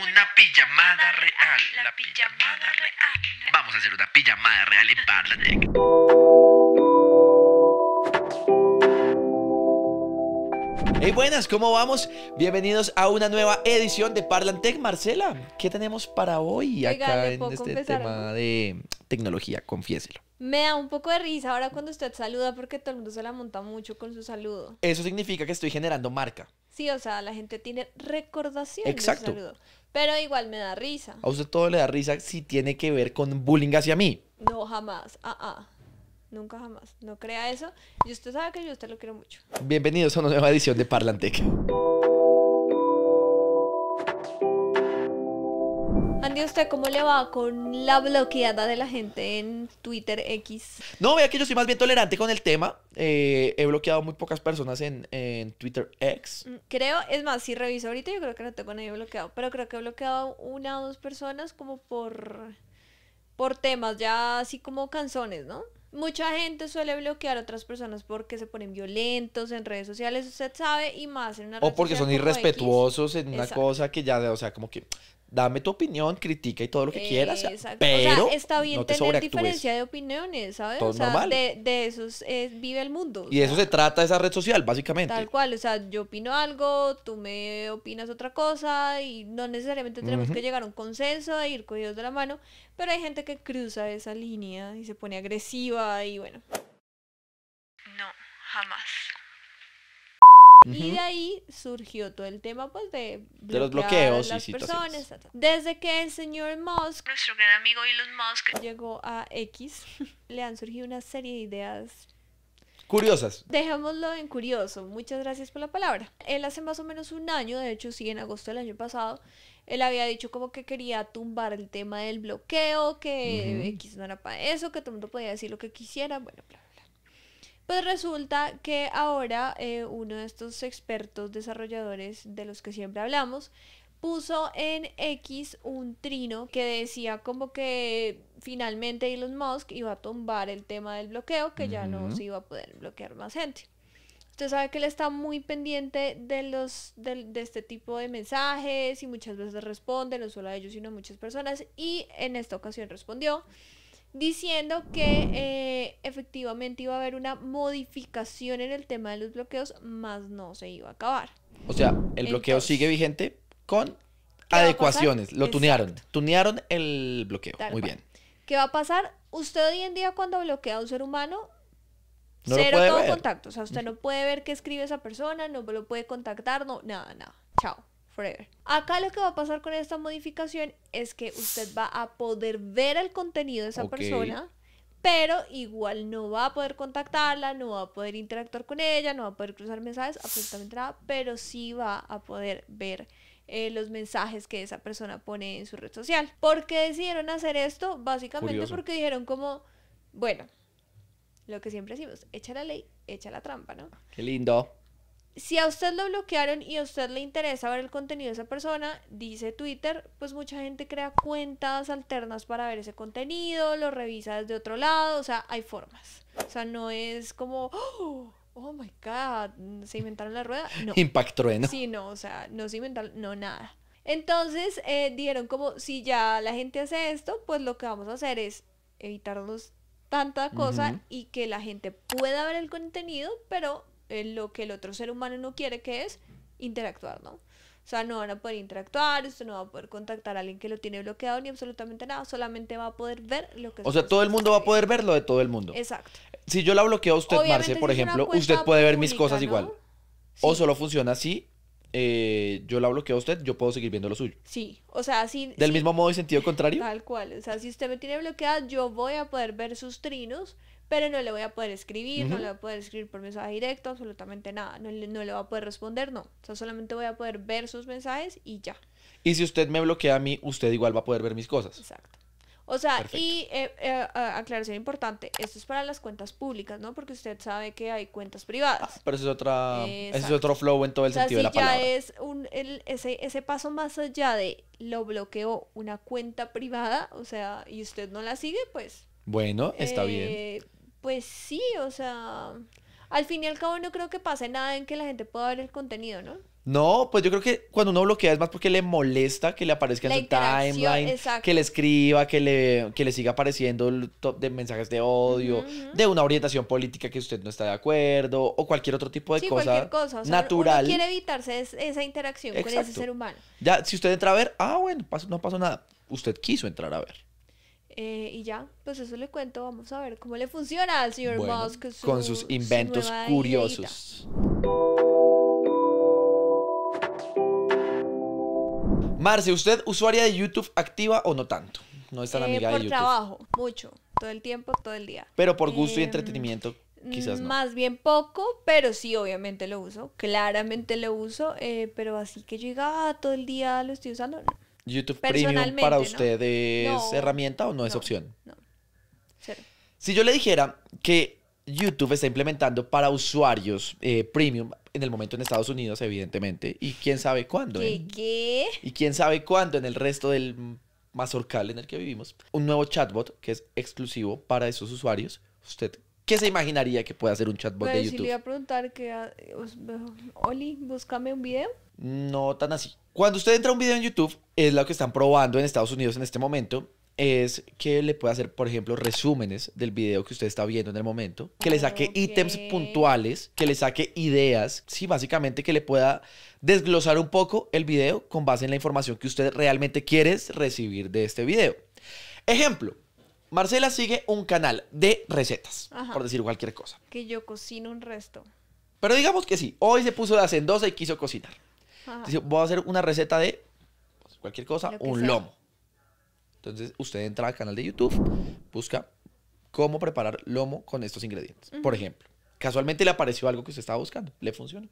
una pijamada real. Vamos a hacer una pijamada real en Tech. Hey, buenas, ¿cómo vamos? Bienvenidos a una nueva edición de Parlantec. Marcela, ¿qué tenemos para hoy acá en este tema de tecnología? Confiéselo. Me da un poco de risa ahora cuando usted saluda porque todo el mundo se la monta mucho con su saludo. Eso significa que estoy generando marca. Sí, o sea, la gente tiene recordación. Exacto. saludo. Pero igual me da risa. A usted todo le da risa si tiene que ver con bullying hacia mí. No, jamás. Ah, ah. Nunca jamás. No crea eso. Y usted sabe que yo usted lo quiero mucho. Bienvenidos a una nueva edición de Parlantec. ¿usted cómo le va con la bloqueada de la gente en Twitter X? No, vea que yo soy más bien tolerante con el tema. Eh, he bloqueado muy pocas personas en, Twitter X. Mm, creo, es más, si reviso ahorita, yo creo que no tengo nadie bloqueado. Pero creo que he bloqueado una o dos personas como por, por temas, ya así como canzones, ¿no? Mucha gente suele bloquear a otras personas porque se ponen violentos en redes sociales, usted sabe, y más en una O porque son irrespetuosos en una cosa que ya, o sea, como que dame tu opinión, critica y todo lo que quieras. Pero o sea, está bien tener diferencia de opiniones, ¿sabes? o sea, De, de esos vive el mundo. Y eso se trata de esa red social, básicamente. Tal cual, o sea, yo opino algo, tú me opinas otra cosa y no necesariamente tenemos que llegar a un consenso e ir cogidos de la mano, pero hay gente que cruza esa línea y se pone agresiva y bueno. No, jamás. Y de ahí surgió todo el tema pues de, los bloqueos las y personas. Desde que el señor Musk, nuestro gran amigo Elon Musk, llegó a X, le han surgido una serie de ideas Curiosas. Dejémoslo en curioso. Muchas gracias por la palabra. Él hace más o menos un año, de hecho sí, en agosto del año pasado, él había dicho como que quería tumbar el tema del bloqueo, que X no era para eso, que todo el mundo podía decir lo que quisiera, bueno, claro. Pues resulta que ahora eh, uno de estos expertos desarrolladores de los que siempre hablamos puso en X un trino que decía como que finalmente Elon Musk iba a tumbar el tema del bloqueo, que ya no se iba a poder bloquear más gente. Usted sabe que él está muy pendiente de los de, de, este tipo de mensajes y muchas veces responde, no solo a ellos, sino a muchas personas. Y en esta ocasión respondió diciendo que eh, efectivamente iba a haber una modificación en el tema de los bloqueos, más no se iba a acabar. O sea, el bloqueo sigue vigente con adecuaciones. Lo tunearon. Tunearon el bloqueo. Muy bien. ¿Qué va a pasar? Usted hoy en día cuando bloquea a un ser humano, cero todo contacto. O sea, usted no puede ver qué escribe esa persona, no lo puede contactar, no, nada, nada. Chao. Acá lo que va a pasar con esta modificación es que usted va a poder ver el contenido de esa persona, pero igual no va a poder contactarla, no va a poder interactuar con ella, no va a poder cruzar mensajes, absolutamente nada, pero sí va a poder ver eh, los mensajes que esa persona pone en su red social. ¿Por qué decidieron hacer esto? Básicamente porque dijeron como, bueno, lo que siempre decimos, echa la ley, echa la trampa, ¿no? Qué lindo si a usted lo bloquearon y a usted le interesa ver el contenido de esa persona, dice Twitter, pues mucha gente crea cuentas alternas para ver ese contenido, lo revisa desde otro lado, o sea, hay formas. O sea, no es como, oh, my god, se inventaron la rueda. No. Impacto, ¿no? Sí, no, o sea, no se inventaron, no, nada. Entonces, eh, dieron como, si ya la gente hace esto, pues lo que vamos a hacer es evitarnos tanta cosa y que la gente pueda ver el contenido, pero eh, lo que el otro ser humano no quiere, que es interactuar, ¿no? O sea, no van a poder interactuar, usted no va a poder contactar a alguien que lo tiene bloqueado ni absolutamente nada, solamente va a poder ver lo que... O sea, todo el mundo va a poder ver lo de todo el mundo. Exacto. Si yo la bloqueo a usted, Marce, por ejemplo, usted puede ver mis cosas igual. O solo funciona así, eh, yo la bloqueo a usted, yo puedo seguir viendo lo suyo. Sí, o sea, si... Del mismo modo y sentido contrario. Tal cual, o sea, si usted me tiene bloqueada, yo voy a poder ver sus trinos pero no le voy a poder escribir, no le voy a poder escribir por mensaje directo, absolutamente nada, no, le voy a poder responder, no, o sea, solamente voy a poder ver sus mensajes y ya. Y si usted me bloquea a mí, usted igual va a poder ver mis cosas. Exacto. O sea, y eh, eh, aclaración importante, esto es para las cuentas públicas, ¿no? Porque usted sabe que hay cuentas privadas. Ah, pero eso es otra, es otro flow en todo el sentido de la palabra. Es un, ese, paso más allá de lo bloqueó una cuenta privada, o sea, y usted no la sigue, pues. Bueno, está eh, bien. Pues sí, o sea, al fin y al cabo no creo que pase nada en que la gente pueda ver el contenido, ¿no? No, pues yo creo que cuando uno bloquea es más porque le molesta que le aparezca en su timeline, que le escriba, que le, que le siga apareciendo el top de mensajes de odio, de una orientación política que usted no está de acuerdo o cualquier otro tipo de sí, cosa, cualquier cosa o sea, natural. quiere evitarse esa interacción con ese ser humano. Ya, si usted entra a ver, ah, bueno, no pasó nada. Usted quiso entrar a ver. Eh, y ya, pues eso le cuento. Vamos a ver cómo le funciona al señor bueno, con sus inventos curiosos. Marcia, Marce, ¿usted usuaria de YouTube activa o no tanto? No es tan eh, amiga de YouTube. Por trabajo, mucho. Todo el tiempo, todo el día. Pero por eh, gusto y mm, entretenimiento, quizás no. Más bien poco, pero sí, obviamente lo uso. Claramente lo uso, pero así que llega ah, todo el día, lo estoy usando. No. YouTube Premium para usted es herramienta o no es opción? No. Si yo le dijera que YouTube está implementando para usuarios eh, premium en el momento en Estados Unidos, evidentemente, y quién sabe cuándo. ¿Qué, ¿eh? ¿Qué? Y quién sabe cuándo en el resto del mazorcal en el que vivimos. Un nuevo chatbot que es exclusivo para esos usuarios. ¿Usted qué se imaginaría que pueda hacer un chatbot de YouTube? Si le iba a preguntar que, ah, eh, Oli, búscame un video. No tan así. Cuando usted entra a un video en YouTube, es lo que están probando en Estados Unidos en este momento, es que le pueda hacer, por ejemplo, resúmenes del video que usted está viendo en el momento, que le saque ah, ítems puntuales, que le saque ideas, sí, básicamente que le pueda desglosar un poco el video con base en la información que usted realmente quiere recibir de este video. Ejemplo, Marcela sigue un canal de recetas, por decir cualquier cosa. Que yo cocino un resto. Pero digamos que sí, hoy se puso de hacendosa y quiso cocinar voy a hacer una receta de cualquier cosa, un lomo. Entonces usted entra al canal de YouTube, busca cómo preparar lomo con estos ingredientes. Por ejemplo, casualmente le apareció algo que usted estaba buscando, le funciona.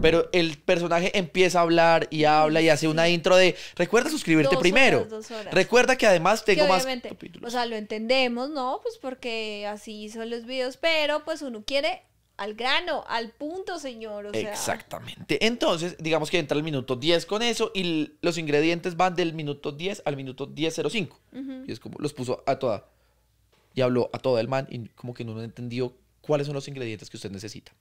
Pero el personaje empieza a hablar y habla y hace una intro de recuerda suscribirte primero. Recuerda que además tengo más capítulos. O sea, lo entendemos, ¿no? Pues porque así son los videos, pero pues uno quiere al grano, al punto, señor. Exactamente. Entonces, digamos que entra el minuto 10 con eso y los ingredientes van del minuto 10 al minuto 10.05. Y es como los puso a toda. Y habló a toda el man y como que no entendió cuáles son los ingredientes que usted necesita.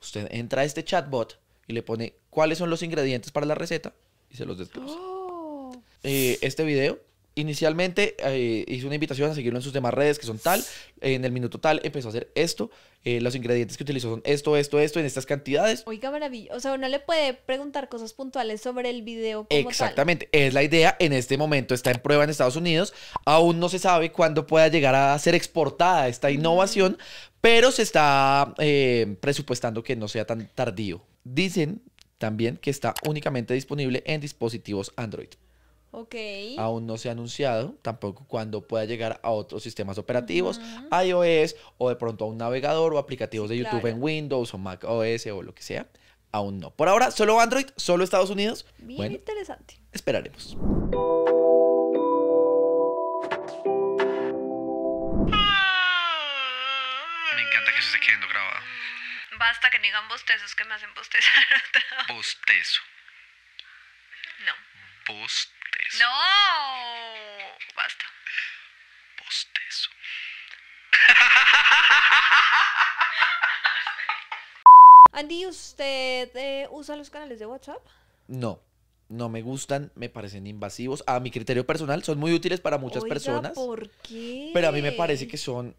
Usted entra a este chatbot y le pone cuáles son los ingredientes para la receta y se los desglosa. Oh. Eh, este video Inicialmente eh, hizo una invitación a seguirlo en sus demás redes, que son tal. En el minuto tal empezó a hacer esto. Eh, los ingredientes que utilizó son esto, esto, esto, en estas cantidades. Oiga, maravilla. O sea, uno le puede preguntar cosas puntuales sobre el video. Exactamente. Es la idea. En este momento está en prueba en Estados Unidos. Aún no se sabe cuándo pueda llegar a ser exportada esta mm. innovación, pero se está eh, presupuestando que no sea tan tardío. Dicen también que está únicamente disponible en dispositivos Android. Ok. Aún no se ha anunciado tampoco cuando pueda llegar a otros sistemas operativos, iOS o de pronto a un navegador o aplicativos de YouTube en Windows o Mac OS o lo que sea. Aún no. Por ahora, solo Android, solo Estados Unidos. Bien interesante. Esperaremos. Me encanta que se esté quedando grabado. Basta que digan bostezos que me hacen bostezar Bostezo. No. Bostezo. No. Basta. Postezo Andy, ¿usted eh, usa los canales de WhatsApp? No. No me gustan, me parecen invasivos. A mi criterio personal, son muy útiles para muchas personas. ¿Por qué? Pero a mí me parece que son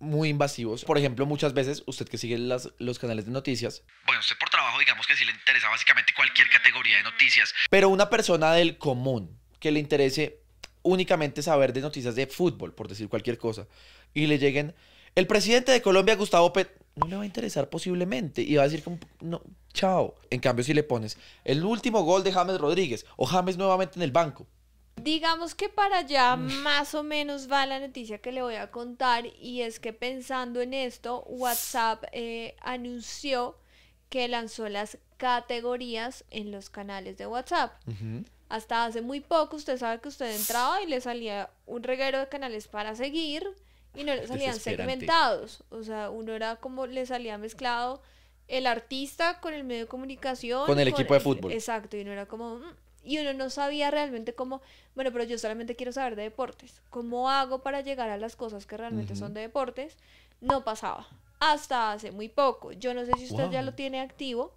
muy invasivos. Por ejemplo, muchas veces usted que sigue las, los canales de noticias. Bueno, usted por trabajo digamos que sí le interesa básicamente cualquier categoría de noticias. Pero una persona del común que le interese únicamente saber de noticias de fútbol, por decir cualquier cosa, y le lleguen, el presidente de Colombia, Gustavo Pérez... no le va a interesar posiblemente y va a decir como, no, chao. En cambio, si le pones el último gol de James Rodríguez o James nuevamente en el banco. Digamos que para allá más o menos va la noticia que le voy a contar y es que pensando en esto, WhatsApp eh, anunció que lanzó las categorías en los canales de WhatsApp. Hasta hace muy poco usted sabe que usted entraba y le salía un reguero de canales para seguir y no le salían segmentados. O sea, uno era como le salía mezclado el artista con el medio de comunicación. Con el equipo de fútbol. Exacto, y uno era como... Mm", y uno no sabía realmente cómo, bueno, pero yo solamente quiero saber de deportes. ¿Cómo hago para llegar a las cosas que realmente son de deportes? No pasaba. Hasta hace muy poco. Yo no sé si usted ya lo tiene activo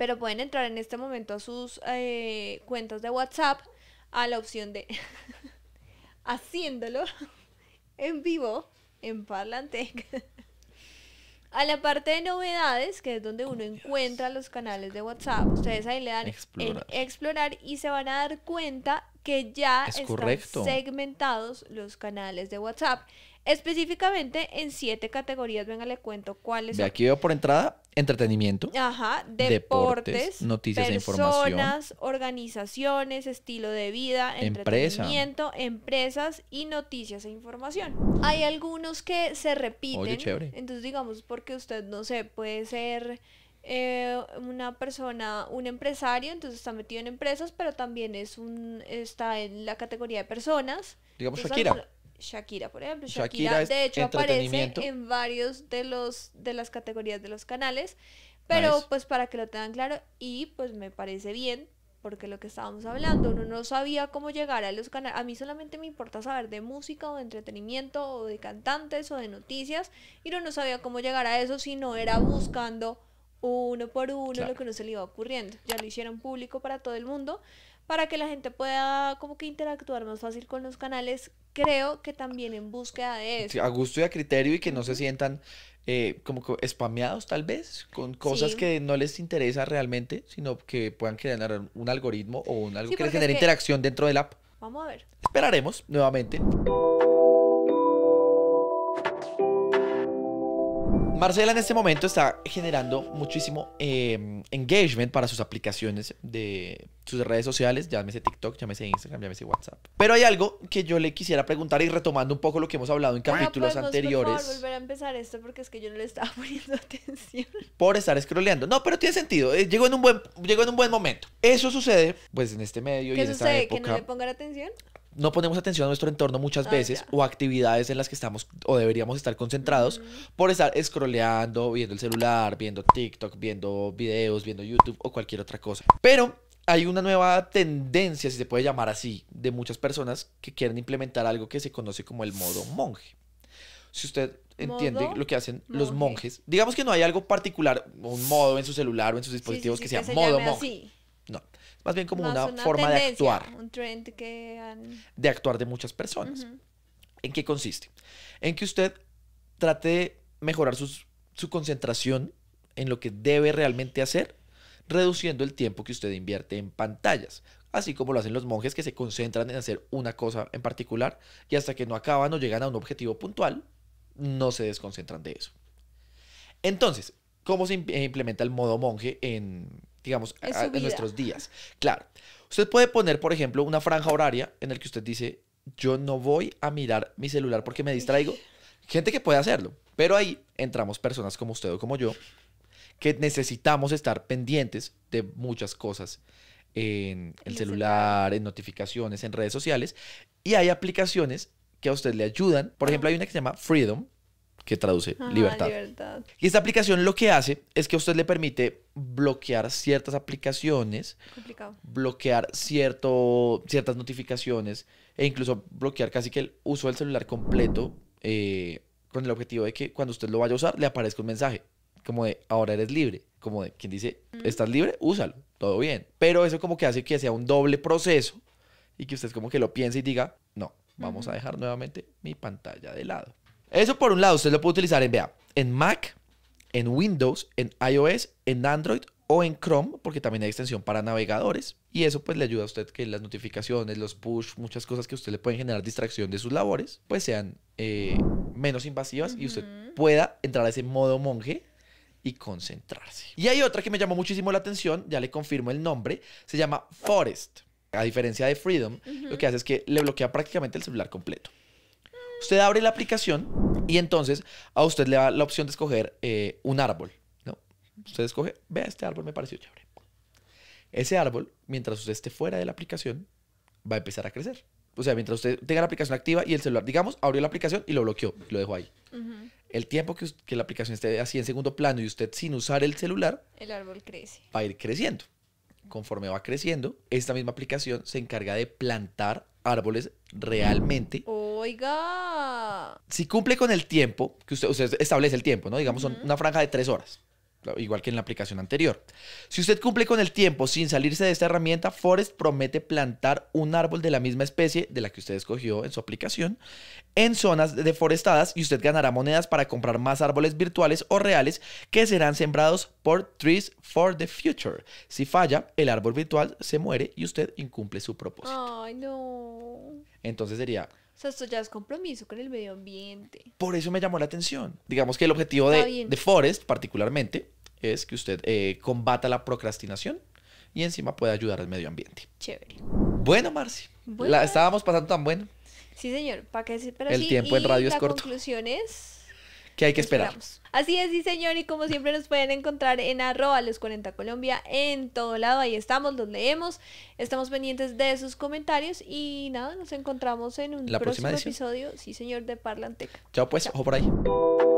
pero pueden entrar en este momento a sus eh, cuentas de WhatsApp a la opción de haciéndolo en vivo, en Parlantec. a la parte de novedades, que es donde uno oh, encuentra los canales de WhatsApp, ustedes ahí le dan explorar. y se van a dar cuenta que ya están segmentados los canales de WhatsApp. Específicamente en siete categorías, venga, le cuento cuáles son. aquí veo por entrada, entretenimiento. Ajá, deportes, noticias e información. personas, organizaciones, estilo de vida, entretenimiento, empresas y noticias e información. Hay algunos que se repiten. Entonces, digamos, porque usted, no sé, puede ser... Eh, una persona, un empresario, entonces está metido en empresas, pero también es un está en la categoría de personas. Digamos entonces, Shakira. Shakira, por ejemplo. Shakira, de hecho, aparece en varios de los de las categorías de los canales. Pero pues para que lo tengan claro y pues me parece bien porque lo que estábamos hablando, uno no sabía cómo llegar a los canales. A mí solamente me importa saber de música o de entretenimiento o de cantantes o de noticias y uno no sabía cómo llegar a eso si no era buscando uno por uno lo que no se le iba ocurriendo. Ya lo hicieron público para todo el mundo para que la gente pueda como que interactuar más fácil con los canales creo que también en búsqueda de eso. a gusto y a criterio y que no se sientan eh, como que spameados tal vez con cosas que no les interesa realmente, sino que puedan generar un algoritmo o algo que les genere interacción dentro del app. Vamos a ver. Esperaremos nuevamente. Marcela en este momento está generando muchísimo em, engagement para sus aplicaciones de sus redes sociales, llámese TikTok, llámese Instagram, llámese WhatsApp. Pero hay algo que yo le quisiera preguntar y retomando un poco lo que hemos hablado en pues, capítulos anteriores. Por volver a empezar esto porque es que yo no le estaba poniendo atención. Por estar scrolleando. No, pero tiene sentido. Eh, llegó en un buen en un buen momento. Eso sucede pues en este medio y en esta época. ¿Que no le pongan atención? no ponemos atención a nuestro entorno muchas ah, veces o actividades en las que estamos o deberíamos estar concentrados por estar scrolleando, viendo el celular, viendo TikTok, viendo videos, viendo YouTube o cualquier otra cosa. Pero hay una nueva tendencia, si se puede llamar así, de muchas personas que quieren implementar algo que se conoce como el modo monje. Si usted entiende lo que hacen los monjes, digamos que no hay algo particular, un modo en su celular o en sus dispositivos que, sea modo monje. No, más bien como una, forma de actuar. Un trend que han... De actuar de muchas personas. ¿En qué consiste? En que usted trate de mejorar su concentración en lo que debe realmente hacer, reduciendo el tiempo que usted invierte en pantallas. Así como lo hacen los monjes que se concentran en hacer una cosa en particular y hasta que no acaban o llegan a un objetivo puntual, no se desconcentran de eso. Entonces, ¿cómo se implementa el modo monje en, digamos, en nuestros días. Claro. Usted puede poner, por ejemplo, una franja horaria en el que usted dice, yo no voy a mirar mi celular porque me distraigo. Gente que puede hacerlo, pero ahí entramos personas como usted o como yo, que necesitamos estar pendientes de muchas cosas en el celular, en notificaciones, en redes sociales, y hay aplicaciones que a usted le ayudan. Por ejemplo, hay una que se llama Freedom, que traduce libertad. Y esta aplicación lo que hace es que a usted le permite bloquear ciertas aplicaciones, bloquear cierto, ciertas notificaciones e incluso bloquear casi que el uso del celular completo eh, con el objetivo de que cuando usted lo vaya a usar le aparezca un mensaje como de ahora eres libre, como de quien dice estás libre, úsalo, todo bien. Pero eso como que hace que sea un doble proceso y que usted como que lo piense y diga, no, vamos a dejar nuevamente mi pantalla de lado. Eso por un lado, usted lo puede utilizar en, vea, en Mac, en Windows, en iOS, en Android o en Chrome, porque también hay extensión para navegadores. Y eso pues le ayuda a usted que las notificaciones, los push, muchas cosas que usted le pueden generar distracción de sus labores, pues sean eh, menos invasivas y usted pueda entrar a ese modo monje y concentrarse. Y hay otra que me llamó muchísimo la atención, ya le confirmo el nombre, se llama Forest. A diferencia de Freedom, lo que hace es que le bloquea prácticamente el celular completo. Usted abre la aplicación y entonces a usted le da la opción de escoger eh, un árbol. ¿no? Usted escoge, vea, este árbol me pareció chévere. Ese árbol, mientras usted esté fuera de la aplicación, va a empezar a crecer. O sea, mientras usted tenga la aplicación activa y el celular, digamos, abrió la aplicación y lo bloqueó y lo dejó ahí. El tiempo que, que, la aplicación esté así en segundo plano y usted sin usar el celular, el árbol crece. Va a ir creciendo. Conforme va creciendo, esta misma aplicación se encarga de plantar árboles realmente. Oiga. Si cumple con el tiempo, que usted, usted establece el tiempo, ¿no? Digamos, una franja de tres horas igual que en la aplicación anterior. Si usted cumple con el tiempo sin salirse de esta herramienta, Forest promete plantar un árbol de la misma especie de la que usted escogió en su aplicación en zonas deforestadas y usted ganará monedas para comprar más árboles virtuales o reales que serán sembrados por Trees for the Future. Si falla, el árbol virtual se muere y usted incumple su propósito. Ay, no. Entonces sería o sea, esto ya es compromiso con el medio ambiente. Por eso me llamó la atención. Digamos que el objetivo de, de, Forest, particularmente, es que usted eh, combata la procrastinación y encima pueda ayudar al medio ambiente. Chévere. Bueno, Marci. La estábamos pasando tan bueno. Sí, señor. ¿Para qué? Pero el tiempo en radio y es la corto. conclusión que hay que esperar. Así es, sí señor, y como siempre nos pueden encontrar en arroba los 40 Colombia en todo lado, ahí estamos, los leemos, estamos pendientes de sus comentarios y nada, nos encontramos en un próximo episodio, sí señor, de Parlanteca. Chao pues, ojo por ahí.